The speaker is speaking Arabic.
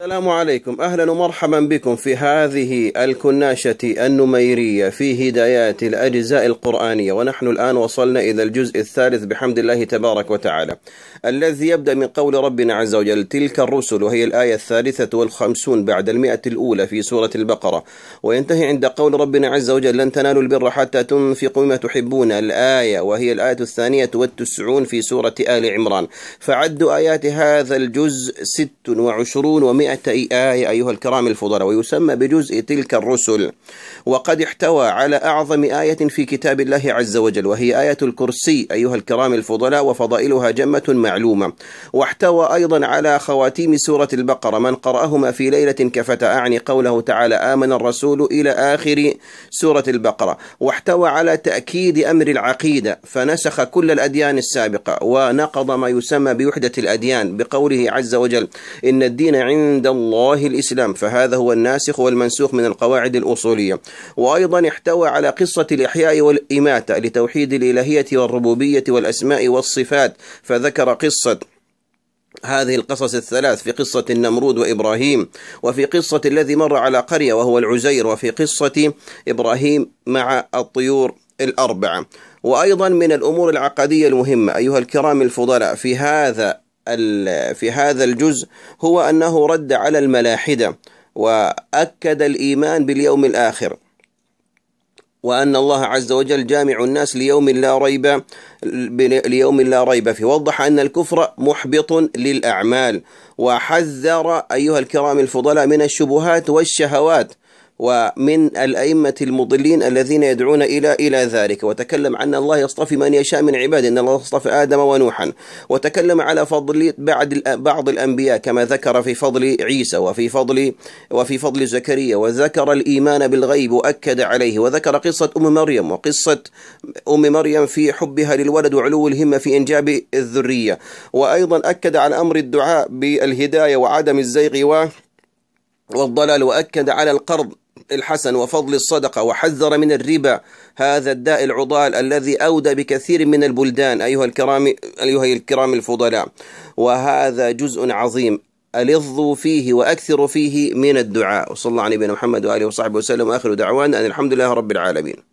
السلام عليكم أهلا ومرحبا بكم في هذه الكناشة النميرية في هدايات الأجزاء القرآنية ونحن الآن وصلنا إلى الجزء الثالث بحمد الله تبارك وتعالى الذي يبدأ من قول ربنا عز وجل تلك الرسل وهي الآية الثالثة والخمسون بعد المئة الأولى في سورة البقرة وينتهي عند قول ربنا عز وجل لن تنالوا البر حتى تنفقوا مما تحبون الآية وهي الآية الثانية والتسعون في سورة آل عمران فعد آيات هذا الجزء ست وعشرون ومئة مئتي آية أيها الكرام الفضلاء ويسمى بجزء تلك الرسل وقد احتوى على أعظم آية في كتاب الله عز وجل وهي آية الكرسي أيها الكرام الفضلاء وفضائلها جمة معلومة واحتوى أيضا على خواتيم سورة البقرة من قرأهما في ليلة كفتا أعني قوله تعالى آمن الرسول إلى آخر سورة البقرة واحتوى على تأكيد أمر العقيدة فنسخ كل الأديان السابقة ونقض ما يسمى بوحدة الأديان بقوله عز وجل إن الدين عند عند الله الإسلام فهذا هو الناسخ والمنسوخ من القواعد الأصولية وأيضا احتوى على قصة الإحياء والإماتة لتوحيد الإلهية والربوبية والأسماء والصفات فذكر قصة هذه القصص الثلاث في قصة النمرود وإبراهيم وفي قصة الذي مر على قرية وهو العزير وفي قصة إبراهيم مع الطيور الأربعة وأيضا من الأمور العقدية المهمة أيها الكرام الفضلاء في هذا في هذا الجزء هو أنه رد على الملاحدة وأكد الإيمان باليوم الآخر وأن الله عز وجل جامع الناس ليوم لا ريب ليوم لا ريب فيه وضح أن الكفر محبط للأعمال وحذر أيها الكرام الفضلاء من الشبهات والشهوات ومن الأئمة المضلين الذين يدعون إلى إلى ذلك وتكلم عن الله يصطفي من يشاء من عباده إن الله يصطفي آدم ونوحا وتكلم على فضل بعد بعض الأنبياء كما ذكر في فضل عيسى وفي فضل وفي فضل زكريا وذكر الإيمان بالغيب وأكد عليه وذكر قصة أم مريم وقصة أم مريم في حبها للولد وعلو الهمة في إنجاب الذرية وأيضا أكد على أمر الدعاء بالهداية وعدم الزيغ و والضلال وأكد على القرض الحسن وفضل الصدقة وحذر من الربا هذا الداء العضال الذي أودى بكثير من البلدان أيها الكرام أيها الكرام الفضلاء وهذا جزء عظيم ألظوا فيه وأكثروا فيه من الدعاء وصلى الله على نبينا محمد وآله وصحبه وسلم وآخر دعوانا أن الحمد لله رب العالمين